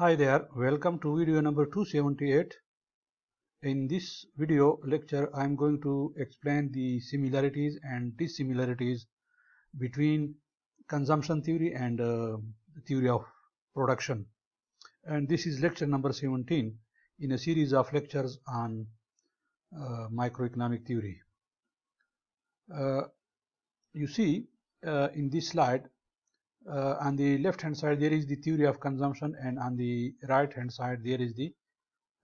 Hi there, welcome to video number 278. In this video lecture, I am going to explain the similarities and dissimilarities between consumption theory and uh, theory of production. And this is lecture number 17 in a series of lectures on uh, microeconomic theory. Uh, you see uh, in this slide uh, on the left hand side there is the theory of consumption and on the right hand side there is the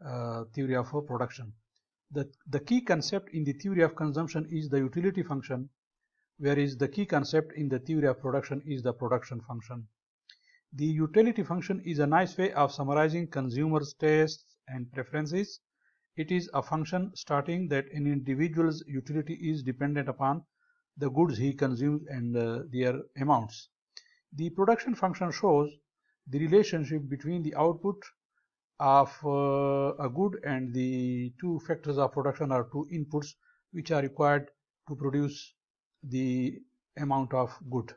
uh, theory of uh, production. The, the key concept in the theory of consumption is the utility function whereas the key concept in the theory of production is the production function. The utility function is a nice way of summarizing consumers' tastes and preferences. It is a function starting that an individual's utility is dependent upon the goods he consumes and uh, their amounts. The production function shows the relationship between the output of uh, a good and the two factors of production or two inputs which are required to produce the amount of good.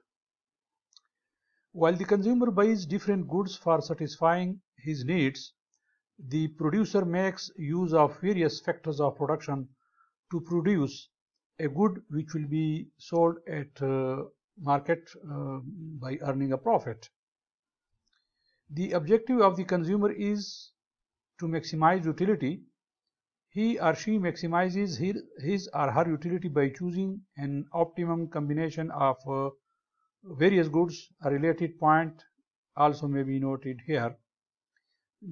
While the consumer buys different goods for satisfying his needs, the producer makes use of various factors of production to produce a good which will be sold at uh, market uh, by earning a profit. The objective of the consumer is to maximize utility. He or she maximizes his or her utility by choosing an optimum combination of uh, various goods. A related point also may be noted here.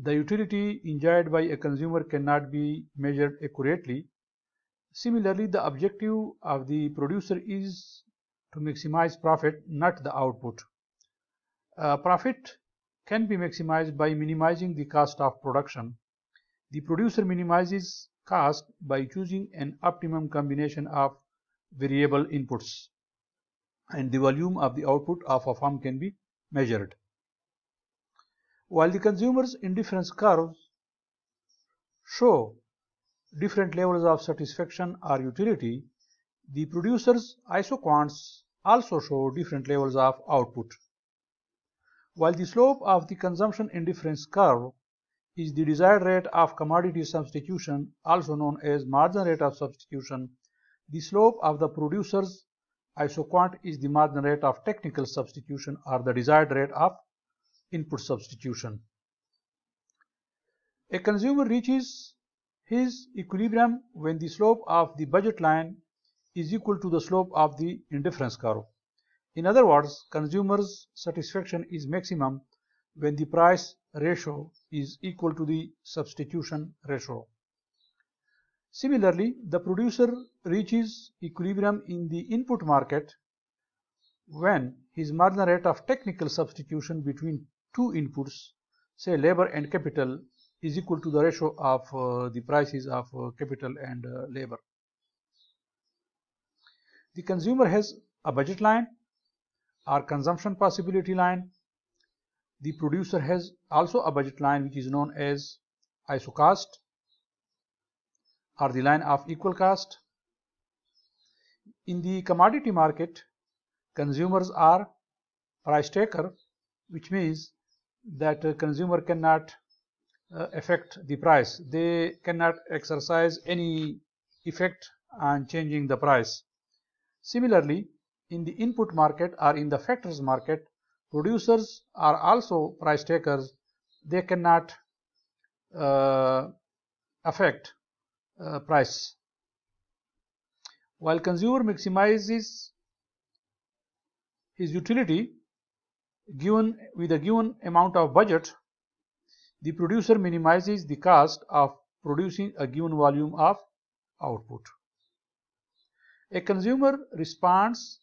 The utility enjoyed by a consumer cannot be measured accurately. Similarly, the objective of the producer is to maximize profit, not the output. Uh, profit can be maximized by minimizing the cost of production. The producer minimizes cost by choosing an optimum combination of variable inputs and the volume of the output of a farm can be measured. While the consumer's indifference curves show different levels of satisfaction or utility, the producer's isoquants also show different levels of output. While the slope of the consumption indifference curve is the desired rate of commodity substitution, also known as margin rate of substitution, the slope of the producer's isoquant is the margin rate of technical substitution or the desired rate of input substitution. A consumer reaches his equilibrium when the slope of the budget line is equal to the slope of the indifference curve. In other words, consumers' satisfaction is maximum when the price ratio is equal to the substitution ratio. Similarly, the producer reaches equilibrium in the input market when his marginal rate of technical substitution between two inputs, say labor and capital, is equal to the ratio of uh, the prices of uh, capital and uh, labor the consumer has a budget line or consumption possibility line. The producer has also a budget line which is known as isocast or the line of equal cost. In the commodity market, consumers are price taker which means that a consumer cannot uh, affect the price. They cannot exercise any effect on changing the price. Similarly, in the input market or in the factors market, producers are also price takers. They cannot uh, affect uh, price. While consumer maximizes his utility given with a given amount of budget, the producer minimizes the cost of producing a given volume of output. A consumer responds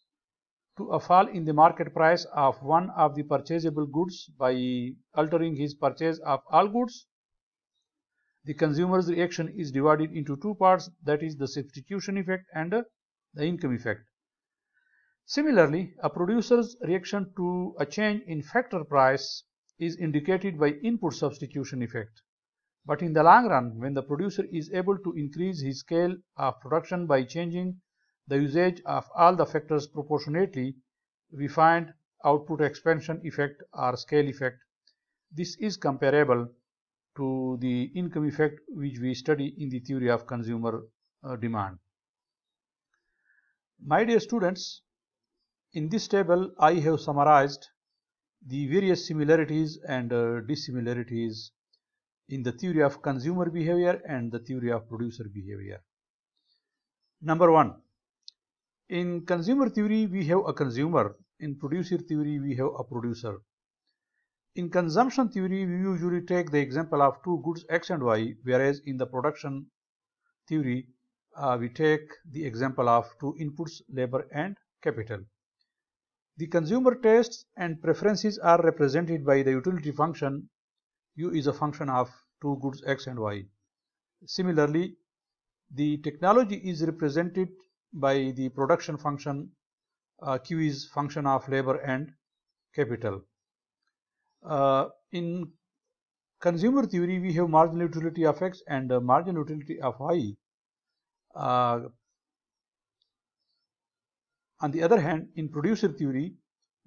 to a fall in the market price of one of the purchasable goods by altering his purchase of all goods. The consumer's reaction is divided into two parts that is the substitution effect and the income effect. Similarly, a producer's reaction to a change in factor price is indicated by input substitution effect. But in the long run, when the producer is able to increase his scale of production by changing the usage of all the factors proportionately, we find output expansion effect or scale effect. This is comparable to the income effect which we study in the theory of consumer uh, demand. My dear students, in this table I have summarized the various similarities and uh, dissimilarities in the theory of consumer behavior and the theory of producer behavior. Number one, in consumer theory, we have a consumer. In producer theory, we have a producer. In consumption theory, we usually take the example of two goods X and Y, whereas in the production theory, uh, we take the example of two inputs, labor and capital. The consumer tastes and preferences are represented by the utility function. U is a function of two goods X and Y. Similarly, the technology is represented by the production function uh, Q is function of labor and capital. Uh, in consumer theory we have marginal utility of x and uh, marginal utility of y. Uh, on the other hand in producer theory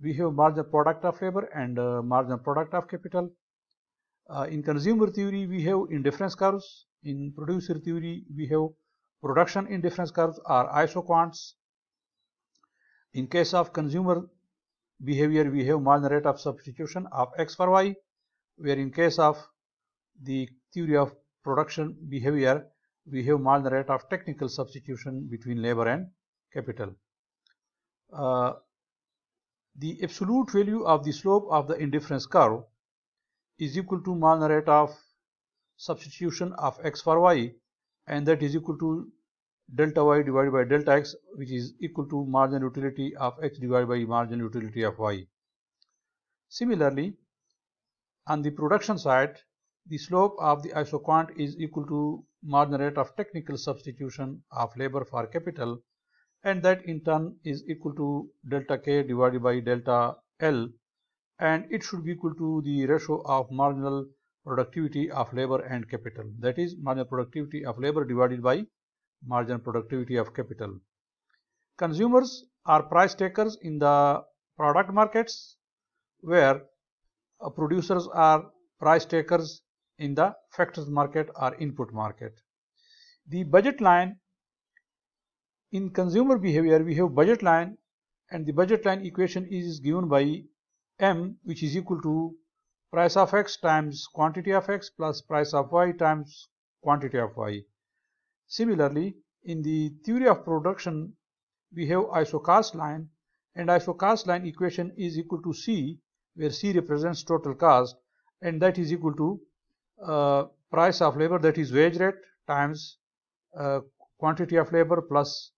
we have marginal product of labor and uh, marginal product of capital. Uh, in consumer theory we have indifference curves. In producer theory we have Production indifference curves are isoquants. In case of consumer behavior, we have marginal rate of substitution of x for y, where in case of the theory of production behavior, we have marginal rate of technical substitution between labor and capital. Uh, the absolute value of the slope of the indifference curve is equal to marginal rate of substitution of x for y and that is equal to delta y divided by delta x which is equal to marginal utility of x divided by marginal utility of y. Similarly, on the production side, the slope of the isoquant is equal to marginal rate of technical substitution of labor for capital and that in turn is equal to delta k divided by delta L and it should be equal to the ratio of marginal productivity of labor and capital that is marginal productivity of labor divided by marginal productivity of capital. Consumers are price takers in the product markets where uh, producers are price takers in the factors market or input market. The budget line in consumer behavior we have budget line and the budget line equation is given by m which is equal to price of x times quantity of x plus price of y times quantity of y. Similarly, in the theory of production, we have isocast line and isocast line equation is equal to C where C represents total cost and that is equal to uh, price of labor that is wage rate times uh, quantity of labor plus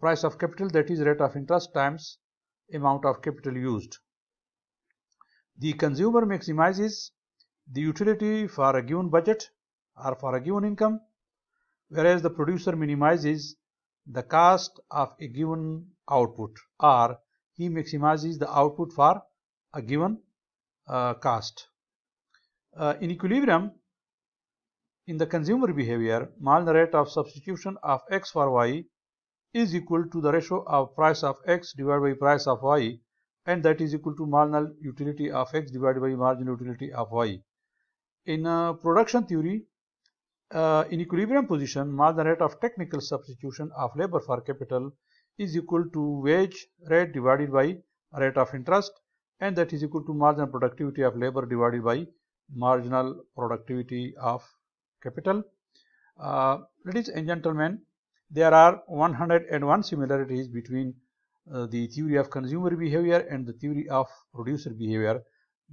price of capital that is rate of interest times amount of capital used. The consumer maximizes the utility for a given budget or for a given income, whereas the producer minimizes the cost of a given output or he maximizes the output for a given uh, cost. Uh, in equilibrium, in the consumer behavior, Malner rate of substitution of x for y is equal to the ratio of price of x divided by price of y and that is equal to marginal utility of x divided by marginal utility of y. In uh, production theory, uh, in equilibrium position, marginal rate of technical substitution of labor for capital is equal to wage rate divided by rate of interest and that is equal to marginal productivity of labor divided by marginal productivity of capital. Uh, ladies and gentlemen, there are 101 similarities between uh, the theory of consumer behavior and the theory of producer behavior.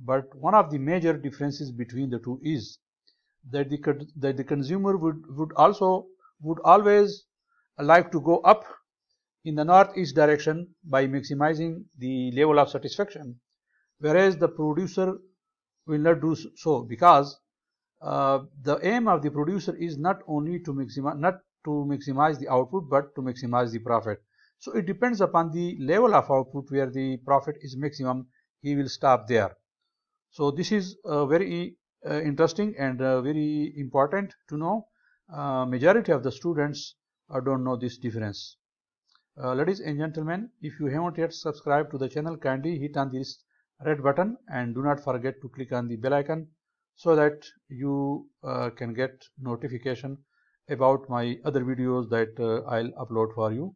But one of the major differences between the two is that the, that the consumer would, would also would always like to go up in the northeast direction by maximizing the level of satisfaction, whereas the producer will not do so because uh, the aim of the producer is not only to maximize not to maximize the output but to maximize the profit so it depends upon the level of output where the profit is maximum, he will stop there. So this is uh, very uh, interesting and uh, very important to know. Uh, majority of the students uh, don't know this difference. ladies and gentlemen, if you haven't yet subscribed to the channel, kindly hit on this red button and do not forget to click on the bell icon so that you can get notification about my other videos that I'll upload for you.